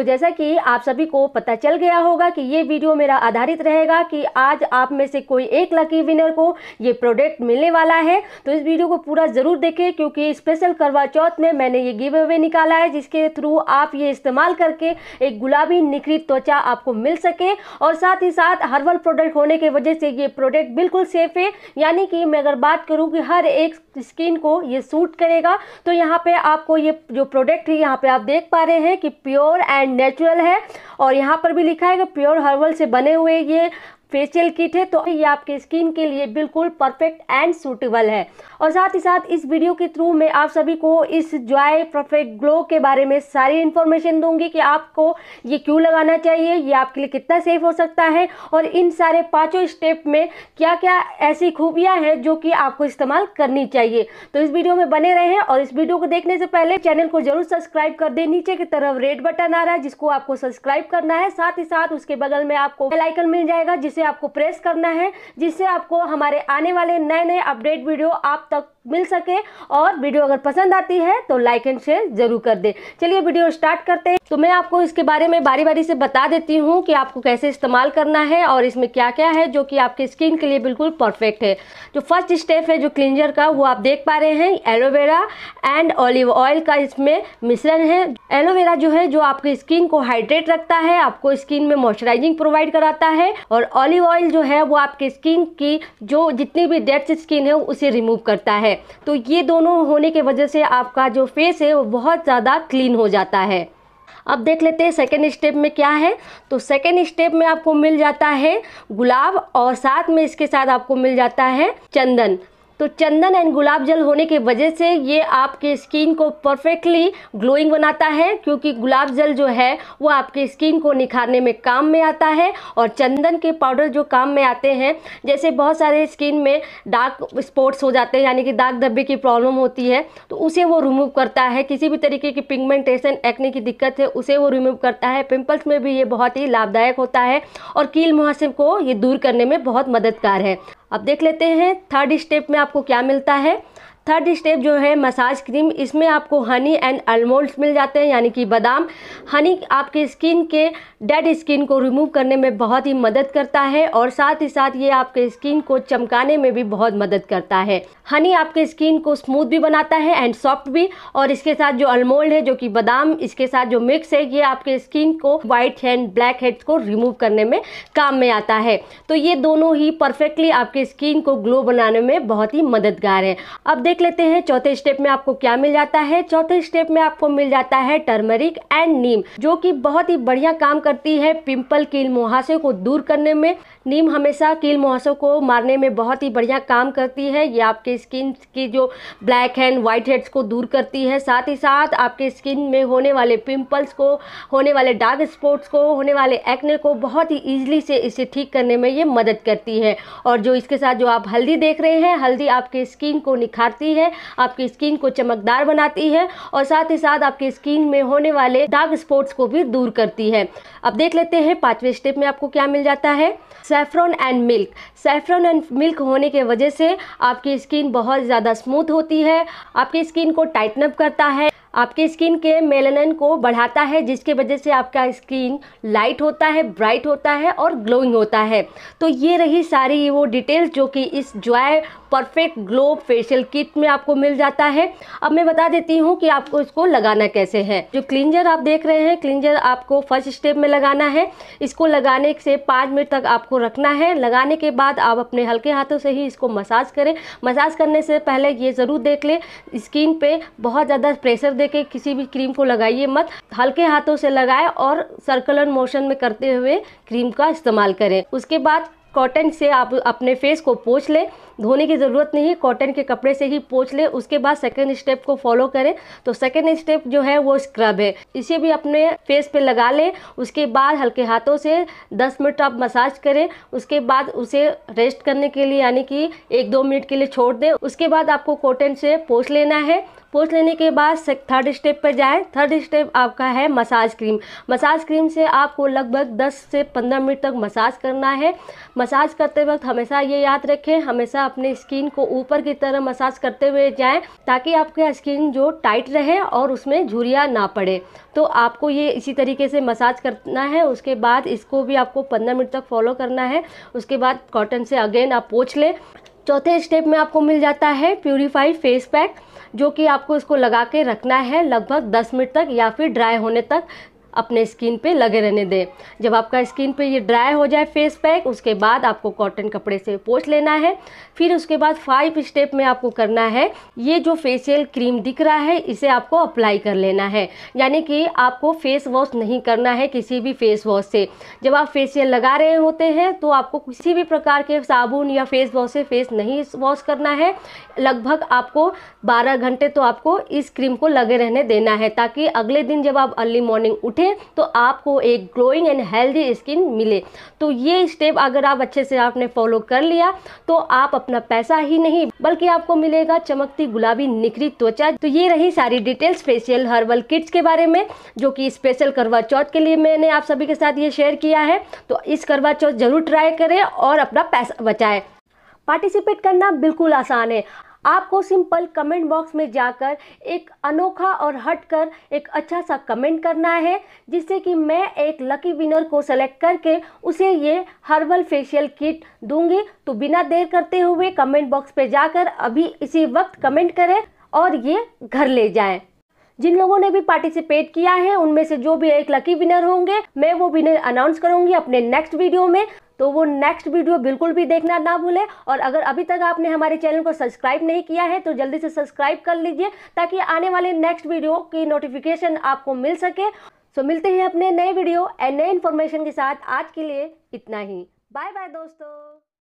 तो जैसा कि आप सभी को पता चल गया होगा कि ये वीडियो मेरा आधारित रहेगा कि आज आप में से कोई एक लकी विनर को ये प्रोडक्ट मिलने वाला है तो इस वीडियो को पूरा ज़रूर देखें क्योंकि स्पेशल करवा चौथ में मैंने ये गिव अवे निकाला है जिसके थ्रू आप ये इस्तेमाल करके एक गुलाबी निखरी त्वचा आपको मिल सके और साथ ही साथ हर्बल प्रोडक्ट होने की वजह से ये प्रोडक्ट बिल्कुल सेफ है यानी कि मैं अगर बात करूँ कि हर एक स्किन को ये सूट करेगा तो यहाँ पर आपको ये जो प्रोडक्ट है यहाँ पर आप देख पा रहे हैं कि प्योर एंड नेचुरल है और यहाँ पर भी लिखा है कि प्योर हर्बल से बने हुए ये फेशियल किट है तो ये आपके स्किन के लिए बिल्कुल परफेक्ट एंड सूटेबल है और साथ ही साथ इस वीडियो के थ्रू मैं आप सभी को इस जॉय परफेक्ट ग्लो के बारे में सारी इन्फॉर्मेशन दूंगी कि आपको ये क्यों लगाना चाहिए ये आपके लिए कितना सेफ हो सकता है और इन सारे पाँचों स्टेप में क्या क्या ऐसी खूबियाँ हैं जो कि आपको इस्तेमाल करनी चाहिए तो इस वीडियो में बने रहे हैं और इस वीडियो को देखने से पहले चैनल को जरूर सब्सक्राइब कर दे नीचे की तरफ रेड बटन आ रहा है जिसको आपको सब्सक्राइब करना है साथ ही साथ उसके बगल में आपको बेलाइकन मिल जाएगा जिसे उसे आपको प्रेस करना है जिससे आपको हमारे आने वाले नए नए अपडेट वीडियो आप तक मिल सके और वीडियो अगर पसंद आती है तो लाइक एंड शेयर जरूर कर दे चलिए वीडियो स्टार्ट करते हैं तो मैं आपको इसके बारे में बारी बारी से बता देती हूँ कि आपको कैसे इस्तेमाल करना है और इसमें क्या क्या है जो कि आपके स्किन के लिए बिल्कुल परफेक्ट है जो फर्स्ट स्टेप है जो क्लिंजर का वो आप देख पा रहे हैं एलोवेरा एंड ऑलिव ऑयल का इसमें मिश्रण है एलोवेरा जो है जो आपकी स्किन को हाइड्रेट रखता है आपको स्किन में मॉइस्चराइजिंग प्रोवाइड कराता है और ऑलिव ऑयल जो है वो आपके स्किन की जो जितनी भी डेड स्किन है उसे रिमूव करता है है तो ये दोनों होने के वजह से आपका जो फेस है वो बहुत ज़्यादा क्लीन हो जाता है अब देख लेते हैं सेकेंड स्टेप में क्या है तो सेकेंड स्टेप में आपको मिल जाता है गुलाब और साथ में इसके साथ आपको मिल जाता है चंदन तो चंदन एंड गुलाब जल होने की वजह से ये आपके स्किन को परफेक्टली ग्लोइंग बनाता है क्योंकि गुलाब जल जो है वो आपके स्किन को निखारने में काम में आता है और चंदन के पाउडर जो काम में आते हैं जैसे बहुत सारे स्किन में डार्क स्पॉट्स हो जाते हैं यानी कि दाग धब्बे की प्रॉब्लम होती है तो उसे वो रिमूव करता है किसी भी तरीके की पिगमेंटेशन एक्ने की दिक्कत है उसे वो रिमूव करता है पिम्पल्स में भी ये बहुत ही लाभदायक होता है और कील मुहासिब को ये दूर करने में बहुत मददगार है अब देख लेते हैं थर्ड स्टेप में आपको क्या मिलता है थर्ड स्टेप जो है मसाज क्रीम इसमें आपको हनी एंड आलमोंड्स मिल जाते हैं यानी कि बादाम हनी आपके स्किन के डेड स्किन को रिमूव करने में बहुत ही मदद करता है और साथ ही साथ ये आपके स्किन को चमकाने में भी बहुत मदद करता है हनी आपके स्किन को स्मूथ भी बनाता है एंड सॉफ्ट भी और इसके साथ जो अलमोल्ड है जो कि बादाम इसके साथ जो मिक्स है ये आपके स्किन को वाइट एंड ब्लैक हेड्स को रिमूव करने में काम में आता है तो ये दोनों ही परफेक्टली आपके स्किन को ग्लो बनाने में बहुत ही मददगार है अब देख लेते हैं चौथे स्टेप में आपको क्या मिल जाता है चौथे स्टेप में आपको मिल जाता है टर्मरिक एंड नीम जो कि बहुत ही बढ़िया काम करती है पिंपल कील मुहासे को दूर करने में नीम हमेशा कील मुहासों को मारने में बहुत ही बढ़िया काम करती है ये आपके स्किन की जो ब्लैक एंड व्हाइट हेड्स को दूर करती है साथ ही साथ आपके स्किन में होने वाले पिम्पल्स को होने वाले डार्क स्पॉट्स को होने वाले एक्ने को बहुत ही ईजिली से इसे ठीक करने में ये मदद करती है और जो इसके साथ जो आप हल्दी देख रहे हैं हल्दी आपके स्किन को निखार चमकाती है आपकी स्किन को चमकदार बनाती है और साथ ही साथ आपकी स्किन में होने वाले डार्क स्पॉट्स को भी दूर करती है अब देख लेते हैं पाँचवें स्टेप में आपको क्या मिल जाता है saffron and milk saffron and milk होने के वजह से आपकी स्किन बहुत ज़्यादा स्मूथ होती है आपकी स्किन को टाइटनअप करता है आपके स्किन के मेलानिन को बढ़ाता है जिसके वजह से आपका स्किन लाइट होता है ब्राइट होता है और ग्लोइंग होता है तो ये रही सारी वो डिटेल्स जो कि इस Joy perfect glow facial kit में आपको मिल जाता है अब मैं बता देती हूँ कि आपको इसको लगाना कैसे है जो क्लिंजर आप देख रहे हैं क्लिंजर आपको फर्स्ट स्टेप में लगाना है इसको लगाने से पाँच मिनट तक आपको रखना है लगाने के बाद आप अपने हल्के हाथों से ही इसको मसाज करें मसाज करने से पहले ये ज़रूर देख लें स्किन पे बहुत ज़्यादा प्रेशर दे के किसी भी क्रीम को लगाइए मत हल्के हाथों से लगाएं और सर्कुलर मोशन में करते हुए क्रीम का इस्तेमाल करें उसके बाद कॉटन से आप अपने फेस को पोछ लें धोने की ज़रूरत नहीं है कॉटन के कपड़े से ही पोछ लें उसके बाद सेकेंड स्टेप को फॉलो करें तो सेकेंड स्टेप जो है वो स्क्रब है इसे भी अपने फेस पे लगा लें उसके बाद हल्के हाथों से 10 मिनट आप मसाज करें उसके बाद उसे रेस्ट करने के लिए यानी कि एक दो मिनट के लिए छोड़ दें उसके बाद आपको कॉटन से पोछ लेना है पोस्ट लेने के बाद थर्ड स्टेप पर जाएं थर्ड स्टेप आपका है मसाज क्रीम मसाज क्रीम से आपको लगभग 10 से 15 मिनट तक मसाज करना है मसाज करते वक्त हमेशा ये याद रखें हमेशा अपने स्किन को ऊपर की तरह मसाज करते हुए जाएँ ताकि आपके स्किन जो टाइट रहे और उसमें झुरिया ना पड़े तो आपको ये इसी तरीके से मसाज करना है उसके बाद इसको भी आपको पंद्रह मिनट तक फॉलो करना है उसके बाद कॉटन से अगेन आप पोछ लें चौथे स्टेप में आपको मिल जाता है प्यूरीफाइड फेस पैक जो कि आपको इसको लगा के रखना है लगभग 10 मिनट तक या फिर ड्राई होने तक अपने स्किन पे लगे रहने दें जब आपका स्किन पे ये ड्राई हो जाए फेस पैक उसके बाद आपको कॉटन कपड़े से पोछ लेना है फिर उसके बाद फाइव स्टेप में आपको करना है ये जो फेशियल क्रीम दिख रहा है इसे आपको अप्लाई कर लेना है यानी कि आपको फेस वॉश नहीं करना है किसी भी फेस वॉश से जब आप फेशियल लगा रहे होते हैं तो आपको किसी भी प्रकार के साबुन या फेस वॉश से फेस नहीं वॉश करना है लगभग आपको बारह घंटे तो आपको इस क्रीम को लगे रहने देना है ताकि अगले दिन जब आप अर्ली मॉर्निंग उठे उठे तो आपको एक ग्लोइंग एंड हेल्दी स्किन मिले तो ये स्टेप अगर आप अच्छे से आपने फॉलो कर लिया तो आप अपना पैसा ही नहीं बल्कि आपको मिलेगा चमकती गुलाबी निखरी त्वचा तो ये रही सारी डिटेल्स फेशियल हर्बल किट्स के बारे में जो कि स्पेशल करवा चौथ के लिए मैंने आप सभी के साथ ये शेयर किया है तो इस करवा चौथ जरूर ट्राई करें और अपना पैसा बचाएं पार्टिसिपेट करना बिल्कुल आसान है आपको सिंपल कमेंट बॉक्स में जाकर एक अनोखा और हटकर एक अच्छा सा कमेंट करना है जिससे कि मैं एक लकी विनर को सेलेक्ट करके उसे ये हर्बल फेशियल किट दूंगी तो बिना देर करते हुए कमेंट बॉक्स पे जाकर अभी इसी वक्त कमेंट करें और ये घर ले जाएं जिन लोगों ने भी पार्टिसिपेट किया है उनमें से जो भी एक लकी विनर होंगे मैं वो विनर अनाउंस करूंगी अपने नेक्स्ट वीडियो में तो वो नेक्स्ट वीडियो बिल्कुल भी देखना ना भूलें और अगर अभी तक आपने हमारे चैनल को सब्सक्राइब नहीं किया है तो जल्दी से सब्सक्राइब कर लीजिए ताकि आने वाले नेक्स्ट वीडियो की नोटिफिकेशन आपको मिल सके सो मिलते हैं अपने नए वीडियो एंड नए इन्फॉर्मेशन के साथ आज के लिए इतना ही बाय बाय दोस्तों